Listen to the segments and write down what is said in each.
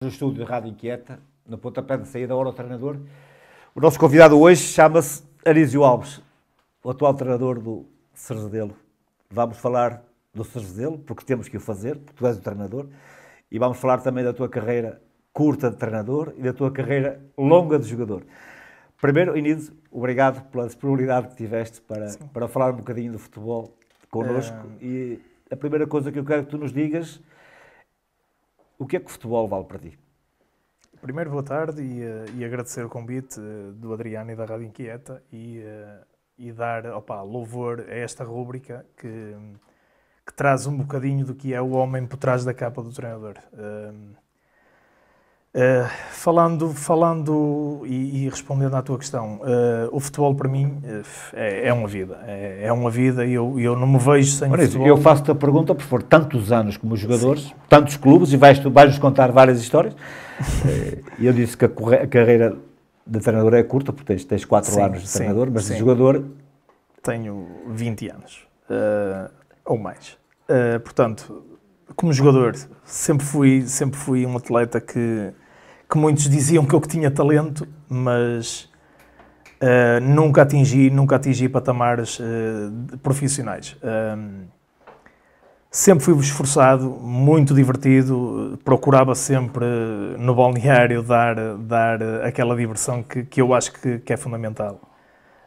no estúdio de Rádio Inquieta, no pontapé de saída, hora o treinador. O nosso convidado hoje chama-se Arísio Alves, o atual treinador do Cerzedelo. Vamos falar do Cerzedelo, porque temos que o fazer, porque tu és o treinador, e vamos falar também da tua carreira curta de treinador e da tua carreira longa de jogador. Primeiro, Inísio, obrigado pela disponibilidade que tiveste para, para falar um bocadinho do futebol connosco. É... E a primeira coisa que eu quero que tu nos digas o que é que o futebol vale para ti? Primeiro, boa tarde e, eh, e agradecer o convite eh, do Adriano e da Rádio Inquieta e, eh, e dar opa, louvor a esta rúbrica que, que, traz um bocadinho do que é o homem por trás da capa do treinador. Um, ehm, eh, falando falando e, e, respondendo à tua questão, uh, o futebol para mim eh, é, é, uma vida. É, é, uma vida e eu, eu não me vejo sem futebol. Eu faço-te a pergunta, por favor, tantos anos como jogadores, Sim. tantos clubes, e vais-nos vais contar várias histórias. E eu disse que a, corre, a, carreira de treinador é curta, porque tens, tens 4 sim, anos de sim, treinador, mas sim. de jogador... Tenho 20 anos, ou mais. portanto, como jogador, sempre fui, sempre fui um atleta que que muitos diziam que eu tinha talento, mas uh, nunca atingi, nunca atingi patamares uh, profissionais. Um, ehm, sempre fui esforçado, muito divertido, procurava sempre no balneário dar, dar aquela diversão que, que eu acho que, que é fundamental.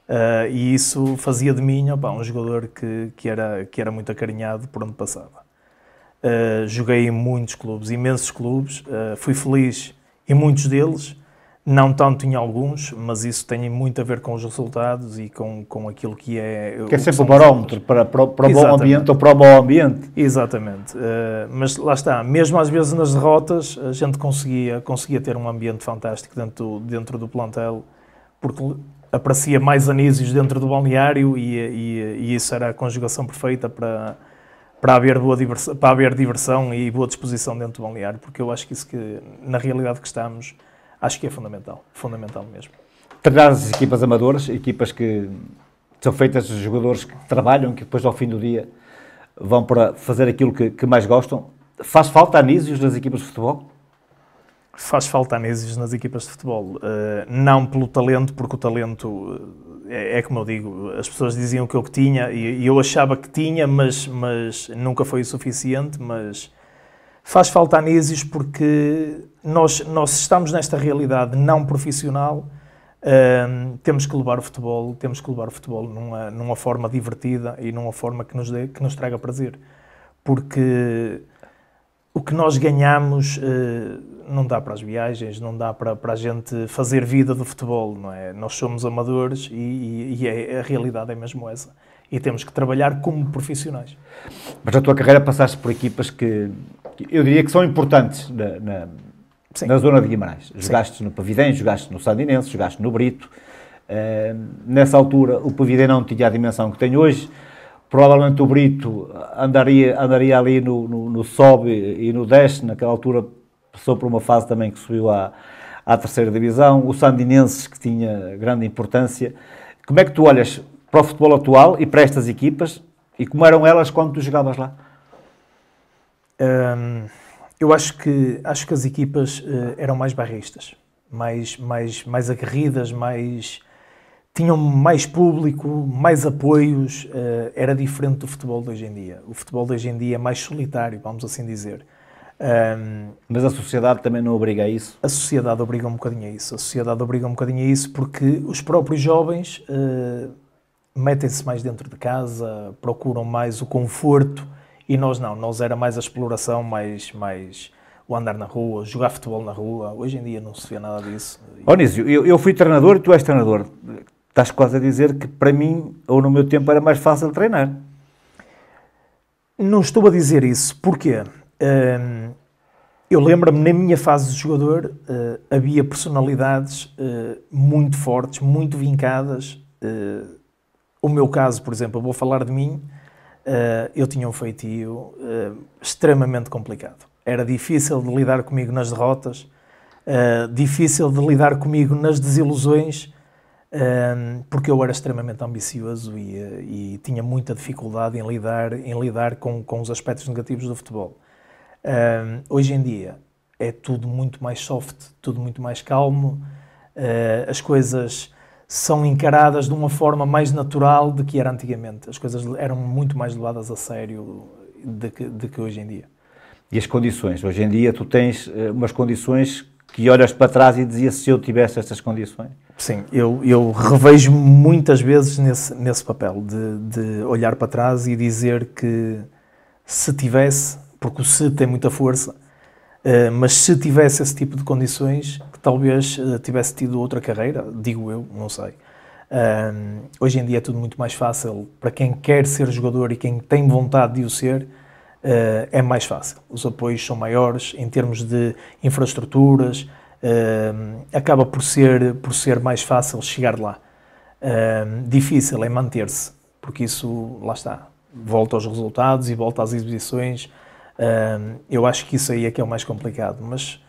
Uh, e isso fazia de mim opa, um jogador que, que, era, que era muito acarinhado por onde passava. Uh, joguei em muitos clubes, imensos clubes. Uh, fui feliz e muitos deles, não tanto em alguns, mas isso tem muito a ver com os resultados e com, com aquilo que é... Que é sempre o barómetro para, para, para o bom ambiente ou para o mau ambiente. Exatamente. Uh, mas lá está, mesmo às vezes nas derrotas, a gente conseguia, conseguia ter um ambiente fantástico dentro do, dentro do plantel, porque aparecia mais anísios dentro do balneário e, e, e isso era a conjugação perfeita para para haver, boa diversão, para haver diversão e boa disposição dentro do balneário, porque eu acho que isso que, na realidade que estamos, acho que é fundamental, fundamental mesmo. Treinar as equipas amadoras, equipas que são feitas de jogadores que trabalham, que depois ao fim do dia vão para fazer aquilo que, que mais gostam. Faz falta anísios nas equipas de futebol? Faz falta anísios nas equipas de futebol. Uh, não pelo talento, porque o talento eh, é, é, como eu digo, as pessoas diziam que eu que tinha e, e eu achava que tinha, mas, mas nunca foi o suficiente, mas faz falta anísios porque nós, nós estamos nesta realidade não profissional, hum, temos que levar o futebol, temos que levar o futebol numa, numa forma divertida e numa forma que nos, dê, que nos traga prazer. Porque o que nós ganhamos... Eh, não dá para as viagens, não dá para, para a gente fazer vida do futebol, não é? Nós somos amadores e, e, e é, a realidade é mesmo essa. E temos que trabalhar como profissionais. Mas na tua carreira passaste por equipas que, que eu diria que são importantes na, na, na zona de Guimarães. Jogaste Sim. no Pavidém, jogaste no Sandinense, jogaste no Brito. Uh, nessa altura o Pavidém não tinha a dimensão que tem hoje provavelmente o Brito andaria, andaria ali no, no, no sobe e no desce, naquela altura passou por uma fase também que subiu à, à terceira divisão, o Sandinenses, que tinha grande importância. Como é que tu olhas para o futebol atual e para estas equipas e como eram elas quando tu jogavas lá? Hum, eu acho que, acho que as equipas uh, eram mais barristas, mais, mais, mais aguerridas, mais tinham mais público, mais apoios, uh, era diferente do futebol de hoje em dia. O futebol de hoje em dia é mais solitário, vamos assim dizer. Um, Mas a sociedade também não obriga a isso? A sociedade obriga um bocadinho a isso. A sociedade obriga um bocadinho a isso porque os próprios jovens uh, metem-se mais dentro de casa, procuram mais o conforto e nós não. Nós era mais a exploração, mais, mais o andar na rua, jogar futebol na rua. Hoje em dia não se vê nada disso. Onísio, eu, eu fui treinador e tu és treinador. Estás quase a dizer que para mim, ou no meu tempo, era mais fácil treinar. Não estou a dizer isso. Porquê? eu lembro-me, na minha fase de jogador, uh, havia personalidades uh, muito fortes, muito vincadas. Ah, o meu caso, por exemplo, eu vou falar de mim, eu tinha um feitio extremamente complicado. Era difícil de lidar comigo nas derrotas, difícil de lidar comigo nas desilusões, porque eu era extremamente ambicioso e, e, tinha muita dificuldade em lidar, em lidar com, com os aspectos negativos do futebol. Um, hoje em dia é tudo muito mais soft, tudo muito mais calmo, uh, as coisas são encaradas de uma forma mais natural do que era antigamente. As coisas eram muito mais levadas a sério do que, do que hoje em dia. E as condições? Hoje em dia tu tens uh, umas condições que olhas para trás e dizias se eu tivesse estas condições? Sim, eu, eu revejo muitas vezes nesse, nesse papel de, de olhar para trás e dizer que se tivesse porque o se tem muita força, eh, mas se tivesse esse tipo de condições, que talvez eh, tivesse tido outra carreira, digo eu, não sei. Eh, hoje em dia é tudo muito mais fácil para quem quer ser jogador e quem tem vontade de o ser. é mais fácil. Os apoios são maiores em termos de infraestruturas, acaba por ser, por ser mais fácil chegar lá. difícil é manter-se, porque isso, lá está, volta aos resultados e volta às exibições eu acho que isso aí é que é o mais complicado, mas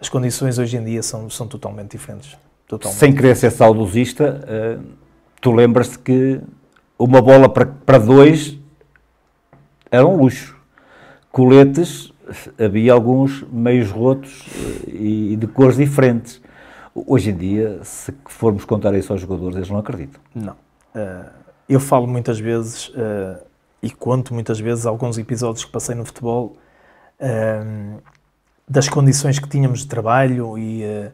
as condições hoje em dia são, são totalmente diferentes. Totalmente Sem querer diferentes. ser saudosista, uh, tu lembras-te que uma bola para, para dois era um luxo. Coletes, havia alguns meios rotos ah, e, e de cores diferentes. Hoje em dia, se formos contar isso aos jogadores, eles não acreditam. Não. Uh, eu falo muitas vezes, uh, e conto muitas vezes alguns episódios que passei no futebol um, ehm, das condições que tínhamos de trabalho e, uh,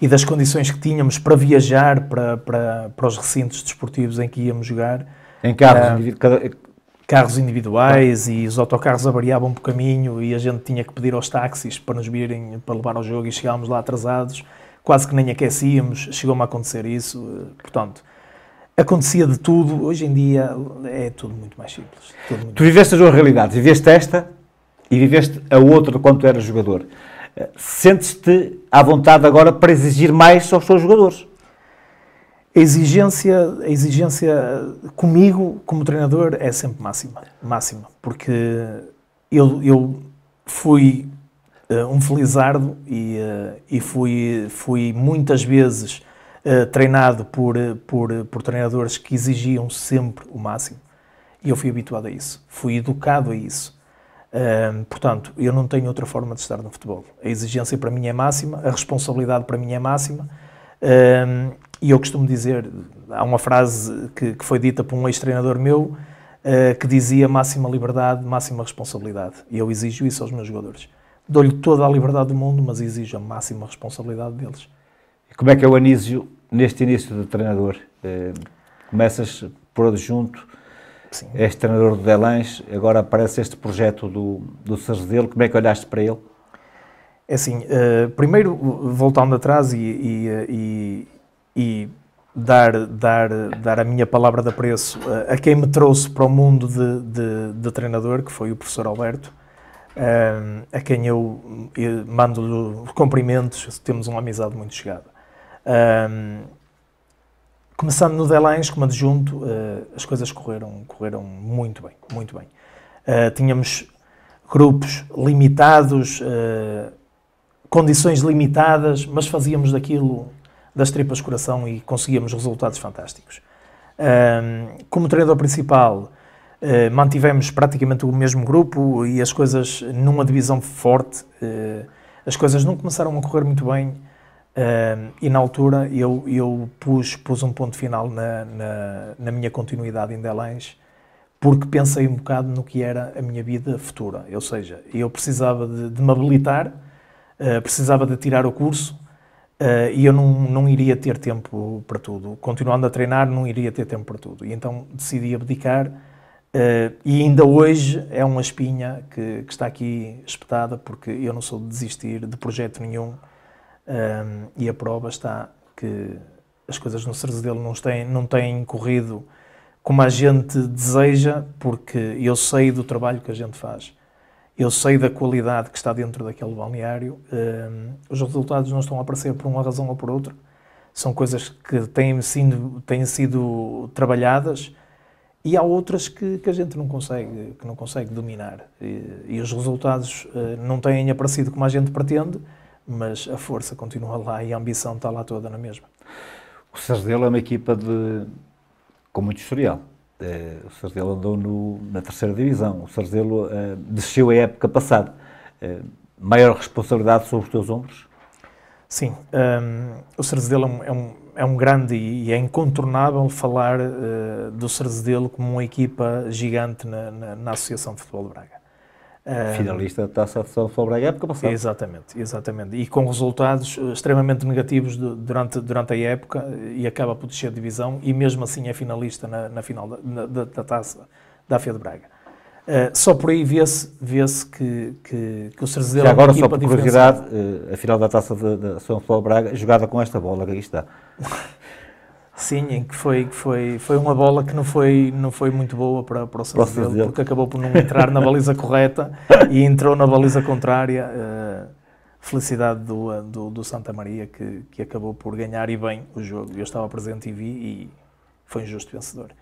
e das condições que tínhamos para viajar para, para, para os recintos desportivos em que íamos jogar. Em carros, uh, individu cada... carros individuais e os autocarros avariavam por caminho e a gente tinha que pedir aos táxis para nos virem para levar ao jogo e chegámos lá atrasados, quase que nem aquecíamos, chegou-me a acontecer isso, eh, portanto acontecia de tudo. Hoje em dia é tudo muito mais simples. Muito tu viveste as duas realidades, viveste esta e viveste a outra quando eras jogador. Eh, sentes-te à vontade agora para exigir mais aos teus jogadores? A exigência, a exigência comigo, como treinador, é sempre máxima. Máxima. Porque eu, eu fui uh, um felizardo e, uh, e fui, fui muitas vezes eh, treinado por, eh, por, eh, por treinadores que exigiam sempre o máximo. E eu fui habituado a isso, fui educado a isso. Uh, portanto, eu não tenho outra forma de estar no futebol. A exigência para mim é máxima, a responsabilidade para mim é máxima. Uh, e eu costumo dizer, há uma frase que, que foi dita por um ex-treinador meu uh, que dizia máxima liberdade, máxima responsabilidade. E eu exijo isso aos meus jogadores. Dou-lhe toda a liberdade do mundo, mas exijo a máxima responsabilidade deles. Como é que é o Anísio neste início de treinador? Eh, começas por adjunto, Sim. és treinador do Delães, agora aparece este projeto do, do Sargedelo, como é que olhaste para ele? É assim, uh, primeiro voltando atrás e, e, eh, e, e, dar, dar, dar a minha palavra de apreço a, a quem me trouxe para o mundo de, de, de treinador, que foi o professor Alberto, uh, a quem eu, eu mando cumprimentos, temos uma amizade muito chegada. Um, começando no Delães, como adjunto, uh, as coisas correram, correram muito bem, muito bem. Uh, tínhamos grupos limitados, uh, condições limitadas, mas fazíamos daquilo das tripas coração e conseguíamos resultados fantásticos. como treinador principal, mantivemos praticamente o mesmo grupo e as coisas numa divisão forte, as coisas não começaram a correr muito bem, Uh, e na altura eu, eu pus, pus um ponto final na, na, na, minha continuidade em Delães, porque pensei um bocado no que era a minha vida futura. Ou seja, eu precisava de, de me habilitar, uh, precisava de tirar o curso uh, e eu não, não iria ter tempo para tudo. Continuando a treinar, não iria ter tempo para tudo. E então decidi abdicar. Ah, e ainda hoje é uma espinha que, que está aqui espetada, porque eu não sou de desistir de projeto nenhum um, e a prova está que as coisas no dele não têm, não têm corrido como a gente deseja, porque eu sei do trabalho que a gente faz, eu sei da qualidade que está dentro daquele balneário. Um, os resultados não estão a aparecer por uma razão ou por outra, são coisas que têm sido, têm sido trabalhadas. E há outras que, que a gente não consegue, que não consegue dominar. E, e os resultados uh, não têm aparecido como a gente pretende, mas a força continua lá e a ambição está lá toda na mesma. O Sardelo é uma equipa de, com muito historial. É, o Sardelo andou no, na terceira divisão. O Sardelo é, eh, desceu a época passada. É, maior responsabilidade sobre os teus ombros? Sim. Ehm, é um, o Sardelo é um, é um grande e é incontornável falar uh, do Sardelo como uma equipa gigante na, na, na Associação de Futebol de Braga. Ah, finalista da Taça de São Paulo Braga, época passada. Exatamente, exatamente. E com resultados eh, extremamente negativos durante, durante a época e acaba por descer a divisão e mesmo assim é finalista na, na final da, na, da, Taça da FIA de Braga. Uh, só por aí vê-se vê que, que, que o Cerzedelo... Já é agora, só por curiosidade, eh, a final da Taça de, de São Paulo Braga, jogada com esta bola, que aqui está. Sim, em que foi, foi, foi uma bola que não foi, não foi muito boa para, para o Sassuolo, porque acabou por não entrar na baliza correta e entrou na baliza contrária. Uh, felicidade do, do, do, Santa Maria, que, que acabou por ganhar e bem o jogo. Eu estava presente e vi e foi um justo vencedor.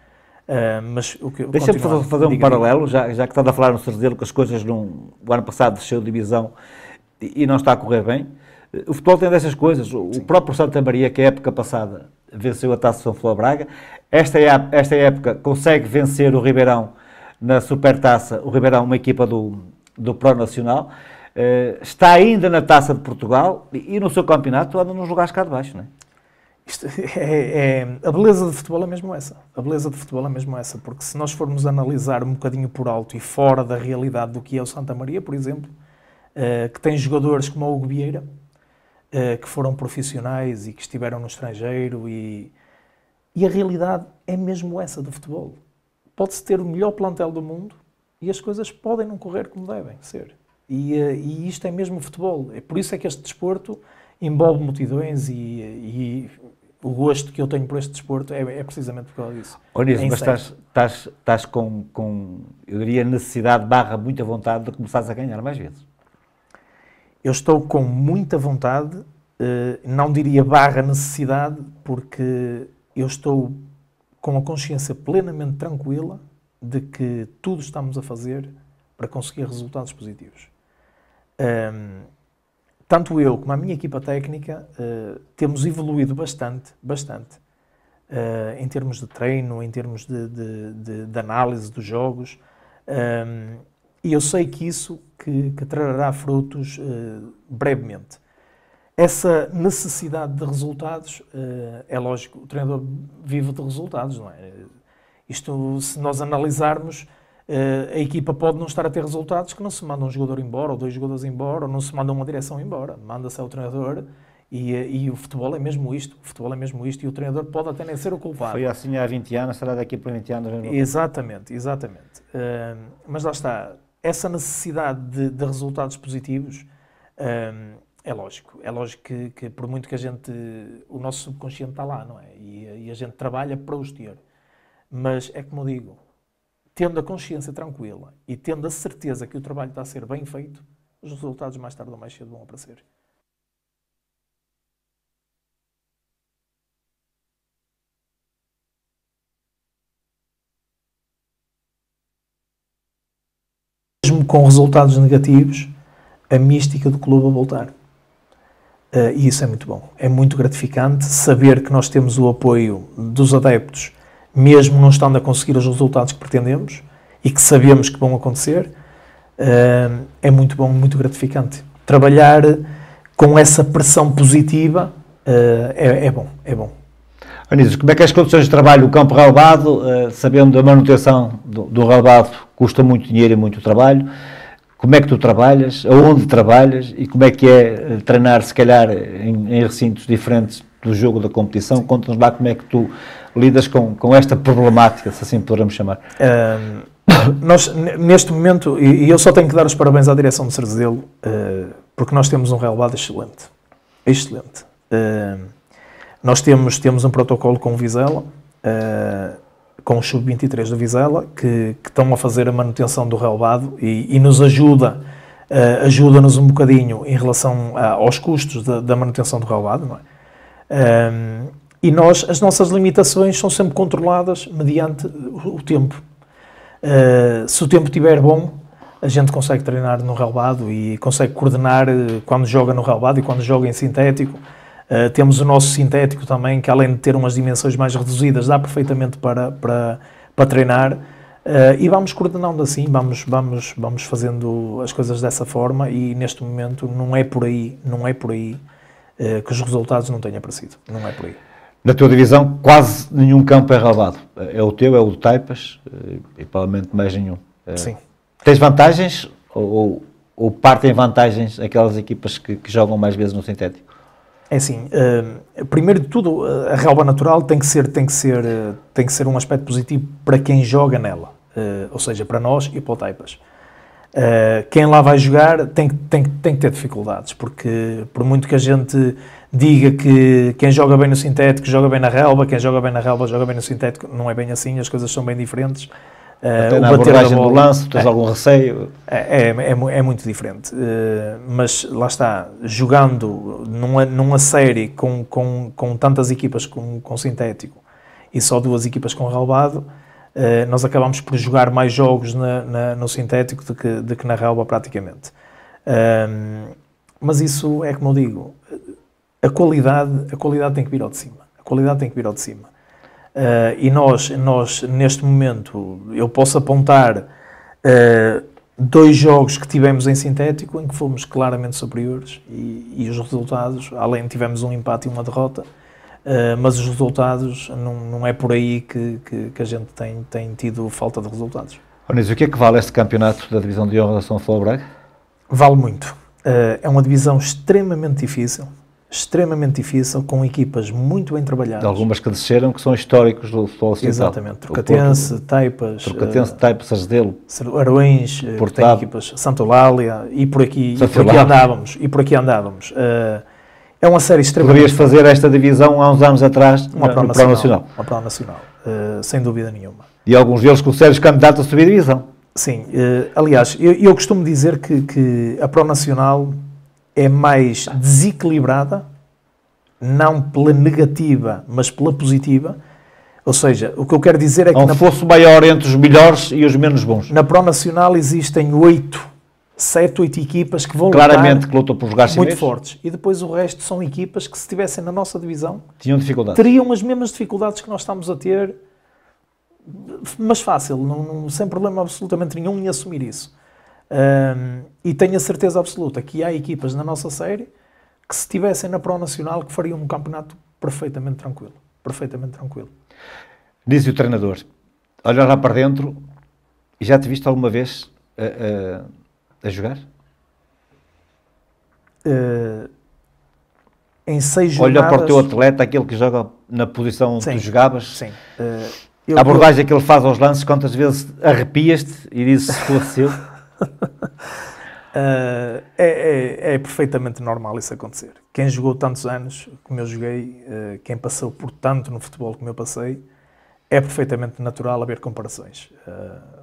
Uh, mas o que Deixa-me fazer um paralelo, já, já que estás a falar no Sardelo que as coisas não, o ano passado desceu de divisão e, e, não está a correr bem. Eh, o futebol tem dessas coisas. O, o próprio Santa Maria, que a época passada venceu a Taça São Flor Braga. Esta, é esta é época consegue vencer o Ribeirão na Supertaça, o Ribeirão, uma equipa do, do Pro Nacional. Uh, está ainda na Taça de Portugal e, e no seu campeonato anda nos lugares cá de baixo, não é? Isto é, é, é a beleza do futebol é mesmo essa. A beleza do futebol é mesmo essa, porque se nós formos analisar um bocadinho por alto e fora da realidade do que é o Santa Maria, por exemplo, uh, que tem jogadores como o Hugo Vieira, eh, que foram profissionais e que estiveram no estrangeiro e, e a realidade é mesmo essa do futebol. Pode-se ter o melhor plantel do mundo e as coisas podem não correr como devem ser. E, eh, e isto é mesmo futebol. É por isso é que este desporto envolve multidões e, e o gosto que eu tenho por este desporto é, é precisamente por causa disso. Onísio, é mas estás, estás, estás com, com, eu diria, necessidade barra muita vontade de começares a ganhar mais vezes eu estou com muita vontade, eh, não diria barra necessidade, porque eu estou com a consciência plenamente tranquila de que tudo estamos a fazer para conseguir resultados positivos. Ehm, tanto eu como a minha equipa técnica eh, temos evoluído bastante, bastante, eh, em termos de treino, em termos de, de, de, de análise dos jogos. Ehm, e eu sei que isso que, que trará frutos uh, brevemente. Essa necessidade de resultados, uh, é lógico, o treinador vive de resultados, não é? Isto, se nós analisarmos, uh, a equipa pode não estar a ter resultados que não se manda um jogador embora, ou dois jogadores embora, ou não se manda uma direção embora. Manda-se ao treinador e, e, o futebol é mesmo isto, o futebol é mesmo isto, e o treinador pode até nem ser o culpado. Foi assim há 20 anos, será daqui para 20 anos. É? Exatamente, exatamente. Uh, mas lá está, essa necessidade de, de resultados positivos um, é lógico. É lógico que, que, por muito que a gente. O nosso subconsciente está lá, não é? E, e a gente trabalha para os ter. Mas é como eu digo, tendo a consciência tranquila e tendo a certeza que o trabalho está a ser bem feito, os resultados mais tarde ou mais cedo vão aparecer. com resultados negativos, a mística do clube a voltar. Uh, e isso é muito bom. É muito gratificante saber que nós temos o apoio dos adeptos, mesmo não estando a conseguir os resultados que pretendemos e que sabemos que vão acontecer. Uh, é muito bom, muito gratificante. Trabalhar com essa pressão positiva uh, é, é bom, é bom. Anísio, como é que é as condições de trabalho, o campo relevado, eh, sabendo a manutenção do, do relevado custa muito dinheiro e muito trabalho, como é que tu trabalhas, aonde trabalhas e como é que é eh, treinar, se calhar, em, em recintos diferentes do jogo da competição? Conta-nos lá como é que tu lidas com, com esta problemática, se assim podemos chamar. Um, nós, neste momento, e, eu só tenho que dar os parabéns à direção do Cerzelo, uh, porque nós temos um relevado excelente. Excelente. Uh, nós temos, temos um protocolo com o Vizela, uh, com o Sub-23 do Vizela, que, que, estão a fazer a manutenção do relvado e, e nos ajuda, uh, ajuda-nos um bocadinho em relação a, aos custos da, da, manutenção do relvado, não é? Um, eh, e nós, as nossas limitações são sempre controladas mediante o, tempo. Uh, se o tempo estiver bom, a gente consegue treinar no relvado e consegue coordenar quando joga no relvado e quando joga em sintético. Eh, temos o nosso sintético também, que além de ter umas dimensões mais reduzidas, dá perfeitamente para, para, para treinar. Uh, e vamos coordenando assim, vamos, vamos, vamos fazendo as coisas dessa forma e neste momento não é por aí, não é por aí uh, que os resultados não tenham aparecido, não é por aí. Na tua divisão quase nenhum campo é roubado, é o teu, é o do Taipas e provavelmente mais nenhum. Sim. Tens vantagens ou, ou, ou partem vantagens aquelas equipas que, que jogam mais vezes no sintético? É assim, eh, primeiro de tudo, eh, a relva natural tem que ser, tem que ser, eh, tem que ser um aspecto positivo para quem joga nela, ou seja, para nós e para o Taipas. quem lá vai jogar tem, tem, tem que ter dificuldades, porque por muito que a gente diga que quem joga bem no sintético joga bem na relva, quem joga bem na relva joga bem no sintético, não é bem assim, as coisas são bem diferentes. É, Até uh, na bater abordagem bola, do lance, tens é, algum receio? É, é, é, é muito diferente. Uh, mas lá está, jogando numa, numa série com, com, com tantas equipas com, com sintético e só duas equipas com relvado, uh, nós acabamos por jogar mais jogos na, na, no sintético do que, do que na relva praticamente. Ehm, mas isso é como eu digo, a qualidade, a qualidade tem que vir ao de cima. A qualidade tem que vir ao de cima. Uh, e nós, nós, neste momento, eu posso apontar uh, dois jogos que tivemos em sintético em que fomos claramente superiores e, e os resultados, além tivemos um empate e uma derrota, uh, mas os resultados não, não é por aí que, que, que, a gente tem, tem tido falta de resultados. Onísio, o que é que vale este campeonato da divisão de honra da São Paulo Braga? Vale muito. é uma divisão extremamente difícil extremamente difícil, com equipas muito bem trabalhadas. Algumas que desceram, que são históricos do futebol ocidental. Exatamente. Trocatense, Taipas. Trocatense, uh, Taipas, Sardelo. Arões, eh, tem equipas. Lália e por aqui, e por aqui andávamos. E por aqui andávamos. Uh, é uma série extremamente... Poderias fazer esta divisão há uns anos atrás uma no, no Nacional. Uma prova Nacional, uh, sem dúvida nenhuma. E alguns deles com sérios candidatos a subir divisão. Sim. aliás, eu, eu, costumo dizer que, que a prova Nacional é mais desequilibrada, não pela negativa, mas pela positiva. Ou seja, o que eu quero dizer é que. Não na... fosse maior entre os melhores e os menos bons. Na Pro Nacional existem oito, sete, oito equipas que vão Claramente que lutam por jogar assim Muito fortes. E depois o resto são equipas que, se estivessem na nossa divisão. Tinham dificuldades. Teriam as mesmas dificuldades que nós estamos a ter, mas fácil, não, não, sem problema absolutamente nenhum em assumir isso. Um, e tenho a certeza absoluta que há equipas na nossa série que se estivessem na Pro Nacional que fariam um campeonato perfeitamente tranquilo. Perfeitamente tranquilo. Diz o treinador, olha lá para dentro, e já te viste alguma vez a, a, a jogar? Uh, em seis olha jornadas... Olha para o teu atleta, aquele que joga na posição sim, que tu jogavas. Sim. Uh, eu, a abordagem eu... que ele faz aos lances, quantas vezes arrepias-te e dizes se fosse eu? Uh, é, é, é, perfeitamente normal isso acontecer. Quem jogou tantos anos, como eu joguei, uh, quem passou por tanto no futebol como eu passei, é perfeitamente natural haver comparações. Uh,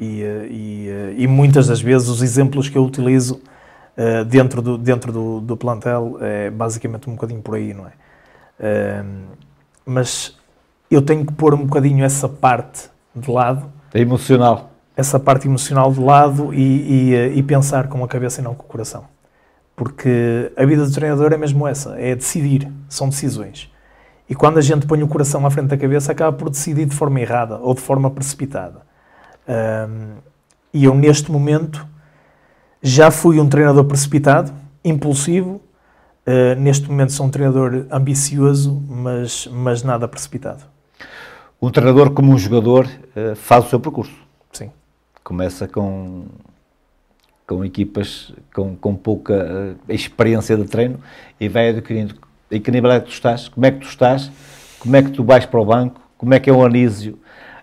e, e, e, muitas das vezes os exemplos que eu utilizo dentro, do, dentro do, do, plantel é basicamente um bocadinho por aí, não é? mas eu tenho que pôr um bocadinho essa parte de lado. É emocional essa parte emocional de lado e, e, eh, e, pensar com a cabeça e não com o coração. Porque a vida do treinador é mesmo essa, é decidir, são decisões. E quando a gente põe o coração à frente da cabeça, acaba por decidir de forma errada ou de forma precipitada. Um, e eu, neste momento, já fui um treinador precipitado, impulsivo. Uh, neste momento, sou um treinador ambicioso, mas, mas nada precipitado. Um treinador, como um jogador, eh, faz o seu percurso. Sim começa com com equipas com, com pouca eh, experiência de treino e vai adquirindo em que nível é que tu estás, como é que tu estás, como é que tu vais para o banco, como é que é o Anísio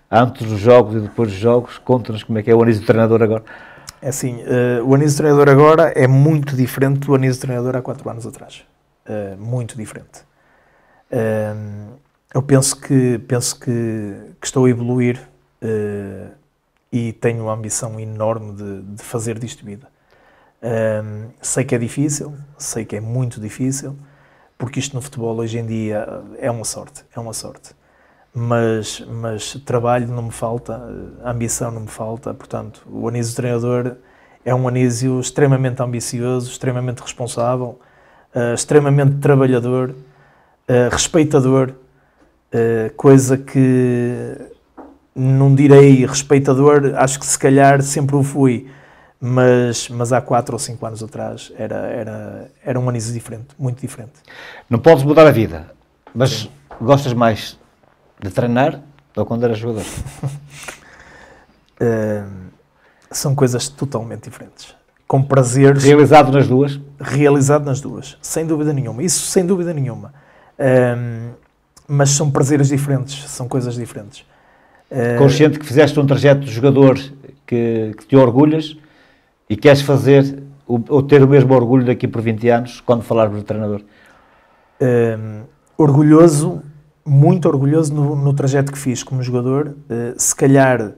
antes dos jogos e depois dos jogos, conta-nos como é que é o Anísio treinador agora. É assim, uh, o Anísio treinador agora é muito diferente do Anísio treinador há quatro anos atrás. Uh, muito diferente. Uh, eu penso que penso que, que estou a evoluir e tenho uma ambição enorme de, de fazer disto vida. Um, sei que é difícil, sei que é muito difícil, porque isto no futebol hoje em dia é uma sorte, é uma sorte. Mas, mas trabalho não me falta, ambição não me falta, portanto, o Anísio treinador é um Anísio extremamente ambicioso, extremamente responsável, uh, extremamente trabalhador, uh, respeitador, uh, coisa que não direi respeitador, acho que se calhar sempre o fui, mas, mas há 4 ou 5 anos atrás era, era, era um Anísio diferente, muito diferente. Não podes mudar a vida, mas Sim. gostas mais de treinar ou quando eras jogador? uh, são coisas totalmente diferentes. Com prazeres. Realizado nas duas? Realizado nas duas, sem dúvida nenhuma. Isso sem dúvida nenhuma. Hum, mas são prazeres diferentes, são coisas diferentes. Eh, Consciente que fizeste um trajeto de jogador que, que te orgulhas e queres fazer ou ter o mesmo orgulho daqui por 20 anos quando falarmos de treinador? Um, ehm, orgulhoso, muito orgulhoso no, no, trajeto que fiz como jogador. Uh, se calhar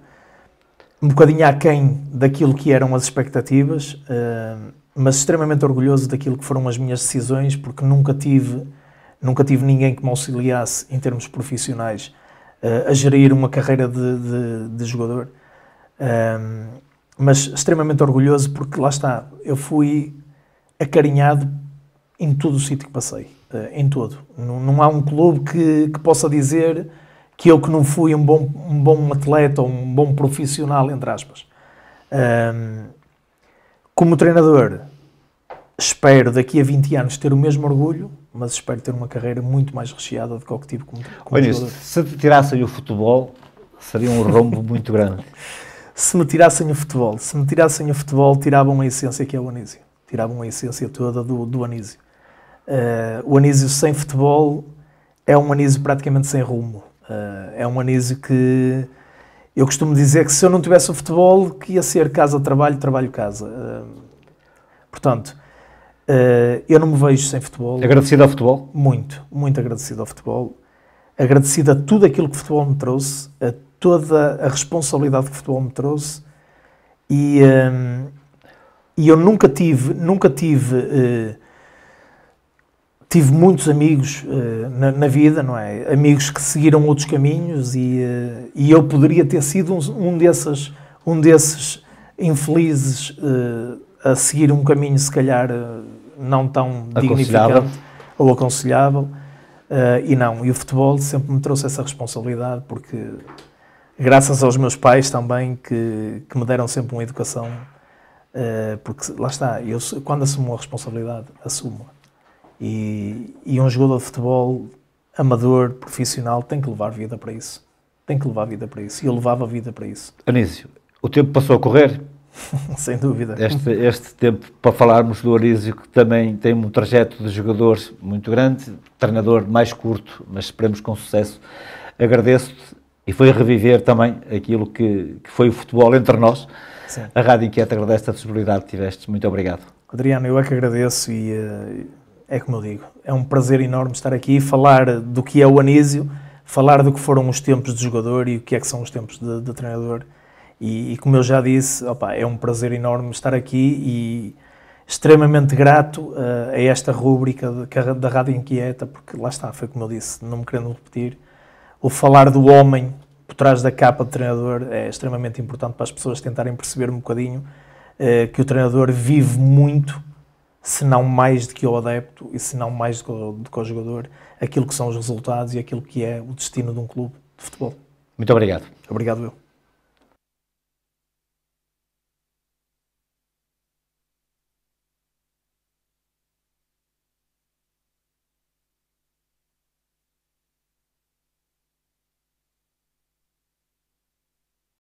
um bocadinho aquém daquilo que eram as expectativas, uh, mas extremamente orgulhoso daquilo que foram as minhas decisões, porque nunca tive, nunca tive ninguém que me auxiliasse em termos profissionais uh, a gerir uma carreira de, de, de jogador. Um, mas extremamente orgulhoso porque lá está, eu fui acarinhado em todo o sítio que passei, eh, em todo. Não, não há um clube que, que, possa dizer que eu que não fui um bom, um bom atleta ou um bom profissional, entre aspas. Um, como treinador, espero daqui a 20 anos ter o mesmo orgulho, mas espero ter uma carreira muito mais recheada do que o que tive tipo como, como Olha, jogador. se te tirassem o futebol, seria um rombo muito grande. Se me tirassem o futebol, se me tirassem o futebol, tiravam a essência que é o Anísio. Tiravam a essência toda do, do Anísio. Uh, o Anísio sem futebol é um Anísio praticamente sem rumo. Uh, é um Anísio que eu costumo dizer que se eu não tivesse o futebol, que ia ser casa-trabalho, trabalho-casa. Uh, portanto, Uh, eu não me vejo sem futebol. Agradecido ao futebol? Muito, muito agradecido ao futebol. Agradecido a tudo aquilo que o futebol me trouxe, a toda a responsabilidade que o futebol me trouxe. E, um, eh, e eu nunca tive, nunca tive. Uh, tive muitos amigos uh, na, na, vida, não é? Amigos que seguiram outros caminhos e, uh, e eu poderia ter sido um, um desses, um desses infelizes uh, a seguir um caminho, se calhar, não tão dignificante ou aconselhável. Uh, e não, e o futebol sempre me trouxe essa responsabilidade, porque graças aos meus pais também, que, que me deram sempre uma educação, uh, porque lá está, eu quando assumo a responsabilidade, assumo. E, e um jogador de futebol amador, profissional, tem que levar vida para isso. Tem que levar vida para isso. E eu levava vida para isso. Anísio, o tempo passou a correr, Sem dúvida. Este, este tempo para falarmos do Arizio, que também tem um trajeto de jogadores muito grande, treinador mais curto, mas esperemos com sucesso. Agradeço-te e foi reviver também aquilo que, que foi o futebol entre nós. Sim. A Rádio Inquieta agradece a possibilidade que tiveste. Muito obrigado. Adriano, eu é que agradeço e eh, é como eu digo, é um prazer enorme estar aqui e falar do que é o Anísio, falar do que foram os tempos de jogador e o que é que são os tempos de, de treinador. E, e como eu já disse, opa, é um prazer enorme estar aqui e extremamente grato uh, a esta rúbrica da Rádio Inquieta, porque lá está, foi como eu disse, não me querendo repetir, o falar do homem por trás da capa de treinador é extremamente importante para as pessoas tentarem perceber um bocadinho uh, que o treinador vive muito, se não mais do que o adepto e se não mais do que o jogador, aquilo que são os resultados e aquilo que é o destino de um clube de futebol. Muito obrigado. Obrigado eu.